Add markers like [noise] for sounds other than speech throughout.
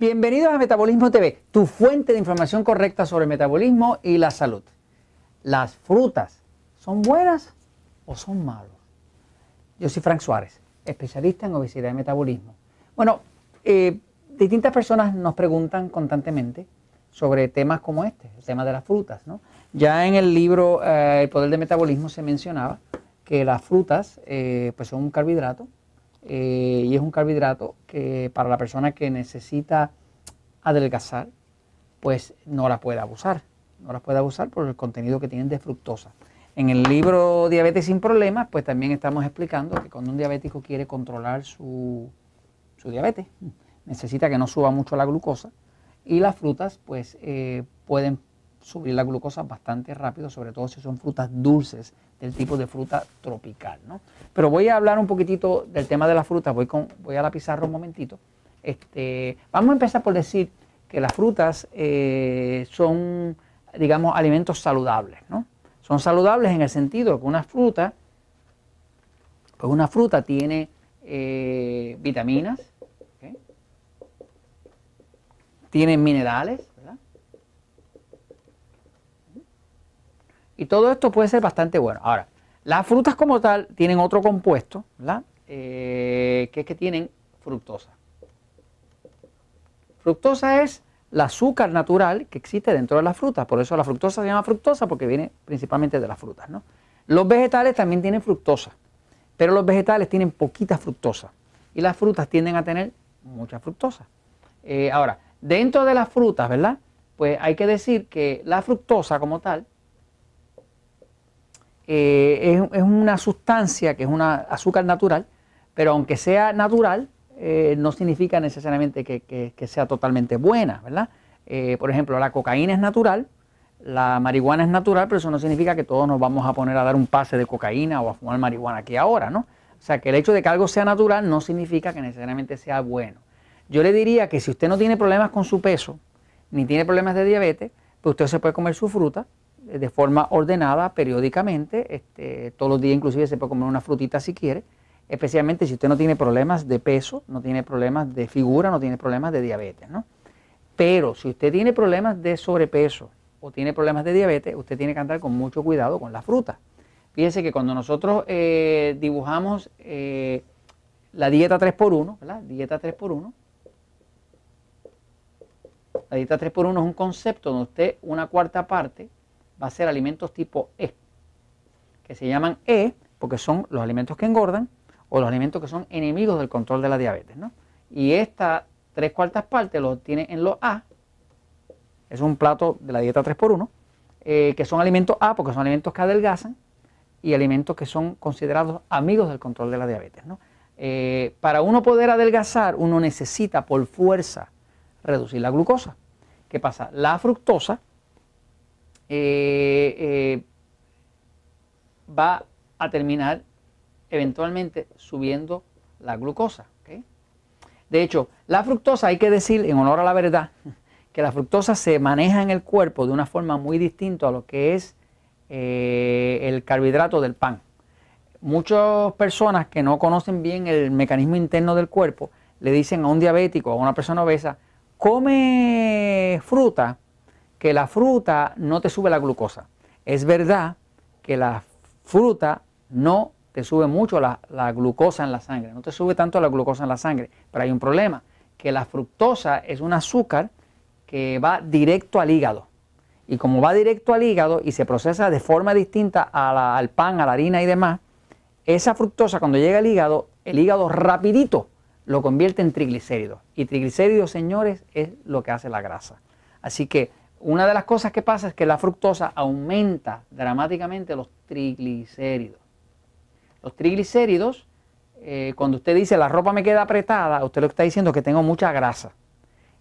Bienvenidos a Metabolismo TV, tu fuente de información correcta sobre metabolismo y la salud. ¿Las frutas son buenas o son malas? Yo soy Frank Suárez, especialista en obesidad y metabolismo. Bueno, eh, distintas personas nos preguntan constantemente sobre temas como este, el tema de las frutas. Ya en el libro eh, El Poder del Metabolismo se mencionaba que las frutas eh, pues son un carbohidrato eh, y es un carbohidrato que para la persona que necesita adelgazar, pues no la puede abusar, no la puede abusar por el contenido que tienen de fructosa. En el libro Diabetes sin problemas, pues también estamos explicando que cuando un diabético quiere controlar su, su diabetes, necesita que no suba mucho la glucosa y las frutas pues eh, pueden subir la glucosa bastante rápido, sobre todo si son frutas dulces del tipo de fruta tropical. ¿no? Pero voy a hablar un poquitito del tema de las frutas, voy, a la pizarra un momentito. Este, vamos a empezar por decir que las frutas eh, son, digamos, alimentos saludables. ¿no? Son saludables en el sentido que una fruta, pues una fruta tiene eh, vitaminas, tiene minerales, Y todo esto puede ser bastante bueno. Ahora, las frutas como tal tienen otro compuesto, ¿verdad? Eh, que es que tienen fructosa. Fructosa es el azúcar natural que existe dentro de las frutas. Por eso la fructosa se llama fructosa porque viene principalmente de las frutas, ¿no? Los vegetales también tienen fructosa, pero los vegetales tienen poquita fructosa y las frutas tienden a tener mucha fructosa. Eh, ahora, dentro de las frutas, ¿verdad? Pues hay que decir que la fructosa como tal eh, es, una sustancia que es un azúcar natural, pero aunque sea natural, eh, no significa necesariamente que, sea totalmente buena, ¿verdad? Eh, por ejemplo, la cocaína es natural, la marihuana es natural, pero eso no significa que todos nos vamos a poner a dar un pase de cocaína o a fumar marihuana aquí ahora, ¿no? O sea, que el hecho de que algo sea natural no significa que necesariamente sea bueno. Yo le diría que si usted no tiene problemas con su peso, ni tiene problemas de diabetes, pues usted se puede comer su fruta, de forma ordenada, periódicamente, este, todos los días inclusive se puede comer una frutita si quiere, especialmente si usted no tiene problemas de peso, no tiene problemas de figura, no tiene problemas de diabetes, Pero si usted tiene problemas de sobrepeso o tiene problemas de diabetes, usted tiene que andar con mucho cuidado con la fruta. Fíjese que cuando nosotros eh, dibujamos eh, la dieta 3x1, ¿verdad? Dieta 3x1, la dieta 3x1 es un concepto donde usted una cuarta parte va a ser alimentos tipo E, que se llaman E porque son los alimentos que engordan o los alimentos que son enemigos del control de la diabetes. ¿no? Y esta tres cuartas partes lo tiene en los A, es un plato de la dieta 3x1, eh, que son alimentos A porque son alimentos que adelgazan y alimentos que son considerados amigos del control de la diabetes. ¿no? Eh, para uno poder adelgazar, uno necesita por fuerza reducir la glucosa. ¿Qué pasa? La fructosa eh, eh, va a terminar eventualmente subiendo la glucosa. De hecho, la fructosa, hay que decir en honor a la verdad, [laughs] que la fructosa se maneja en el cuerpo de una forma muy distinta a lo que es eh, el carbohidrato del pan. Muchas personas que no conocen bien el mecanismo interno del cuerpo le dicen a un diabético, a una persona obesa, come fruta que la fruta no te sube la glucosa. Es verdad que la fruta no te sube mucho la, glucosa en la sangre, no te sube tanto la glucosa en la sangre, pero hay un problema, que la fructosa es un azúcar que va directo al hígado. Y como va directo al hígado y se procesa de forma distinta al pan, a la harina y demás, esa fructosa cuando llega al hígado, el hígado rapidito lo convierte en triglicéridos. Y triglicéridos, señores, es lo que hace la grasa. Así que una de las cosas que pasa es que la fructosa aumenta dramáticamente los triglicéridos. Los triglicéridos, eh, cuando usted dice la ropa me queda apretada, usted lo que está diciendo es que tengo mucha grasa.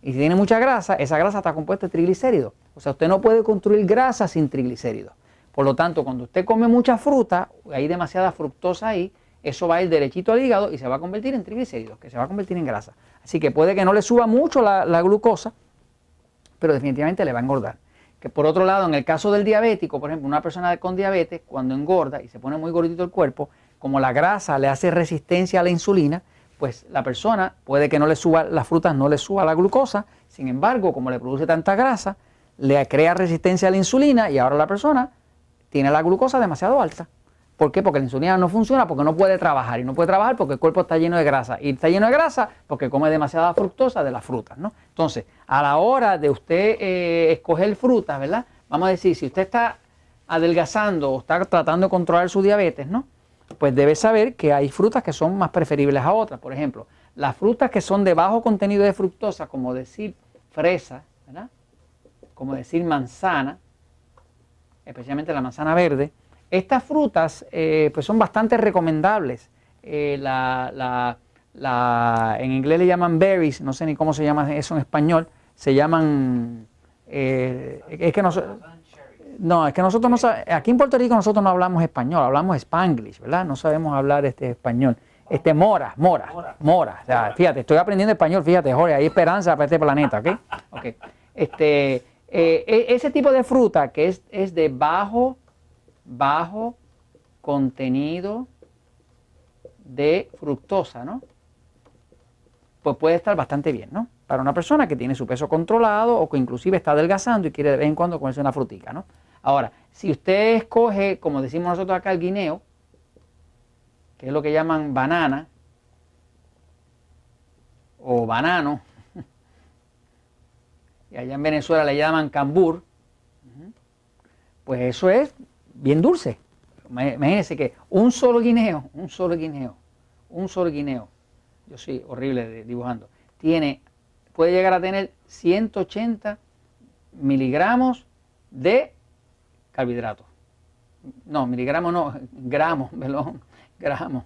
Y si tiene mucha grasa, esa grasa está compuesta de triglicéridos. O sea, usted no puede construir grasa sin triglicéridos. Por lo tanto, cuando usted come mucha fruta, hay demasiada fructosa ahí, eso va a ir derechito al hígado y se va a convertir en triglicéridos, que se va a convertir en grasa. Así que puede que no le suba mucho la, la glucosa, pero definitivamente le va a engordar. Que por otro lado, en el caso del diabético, por ejemplo, una persona con diabetes, cuando engorda y se pone muy gordito el cuerpo, como la grasa le hace resistencia a la insulina, pues la persona puede que no le suba, las frutas no le suba la glucosa, sin embargo, como le produce tanta grasa, le crea resistencia a la insulina y ahora la persona tiene la glucosa demasiado alta. ¿Por qué? Porque la insulina no funciona porque no puede trabajar y no puede trabajar porque el cuerpo está lleno de grasa y está lleno de grasa porque come demasiada fructosa de las frutas, ¿no? Entonces, a la hora de usted eh, escoger frutas, ¿verdad? Vamos a decir, si usted está adelgazando o está tratando de controlar su diabetes, ¿no? Pues debe saber que hay frutas que son más preferibles a otras. Por ejemplo, las frutas que son de bajo contenido de fructosa, como decir fresa, ¿verdad? Como decir manzana, especialmente la manzana verde, estas frutas eh, pues son bastante recomendables. Eh, la, la, en inglés le llaman berries, no sé ni cómo se llama eso en español. Se llaman... Eh, es que no, es que nosotros no sabemos... Aquí en Puerto Rico nosotros no hablamos español, hablamos spanglish, ¿verdad? No sabemos hablar este español. Este, mora, mora, mora. fíjate, estoy aprendiendo español, fíjate, Jorge, hay esperanza para este planeta, ¿ok? Este, e, ese tipo de fruta que es, es de bajo bajo contenido de fructosa, ¿no? Pues puede estar bastante bien, ¿no? Para una persona que tiene su peso controlado o que inclusive está adelgazando y quiere de vez en cuando comerse una frutica, ¿no? Ahora, si usted escoge, como decimos nosotros acá, el guineo, que es lo que llaman banana o banano, [laughs] y allá en Venezuela le llaman cambur, pues eso es bien dulce. Imagínense que un solo guineo, un solo guineo, un solo guineo, yo soy horrible dibujando, tiene, puede llegar a tener 180 miligramos de carbohidratos. No, miligramos no, [laughs] gramos, velón, [laughs] gramos,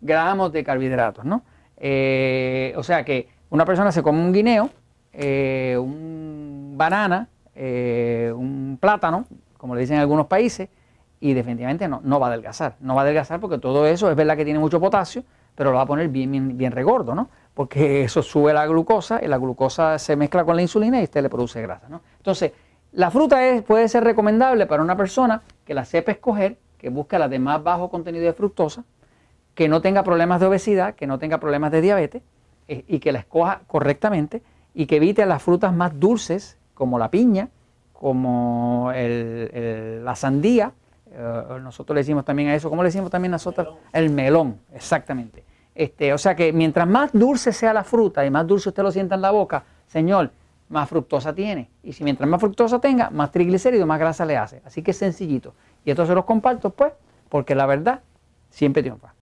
gramos de carbohidratos, ¿no? Eh, o sea que una persona se come un guineo, una eh, un banana, eh, un plátano, como le dicen algunos países, y definitivamente no, no va a adelgazar. No va a adelgazar porque todo eso es verdad que tiene mucho potasio, pero lo va a poner bien, bien, regordo, ¿no? Porque [laughs] eso sube la glucosa y la glucosa se mezcla con la insulina y usted le produce grasa, ¿no? Entonces, la fruta puede ser recomendable para una persona que la sepa escoger, que busque la de más bajo contenido de fructosa, que no tenga problemas de obesidad, que no tenga problemas de diabetes eh, y que la escoja correctamente y que evite las frutas más dulces como la piña, como la sandía, eh, nosotros le decimos también a eso, ¿cómo le decimos también nosotros? El melón, el melón exactamente. Este, o sea que mientras más dulce sea la fruta y más dulce usted lo sienta en la boca, señor, más fructosa tiene. Y si mientras más fructosa tenga, más triglicéridos, más grasa le hace. Así que sencillito. Y esto se los comparto pues, porque la verdad siempre triunfa.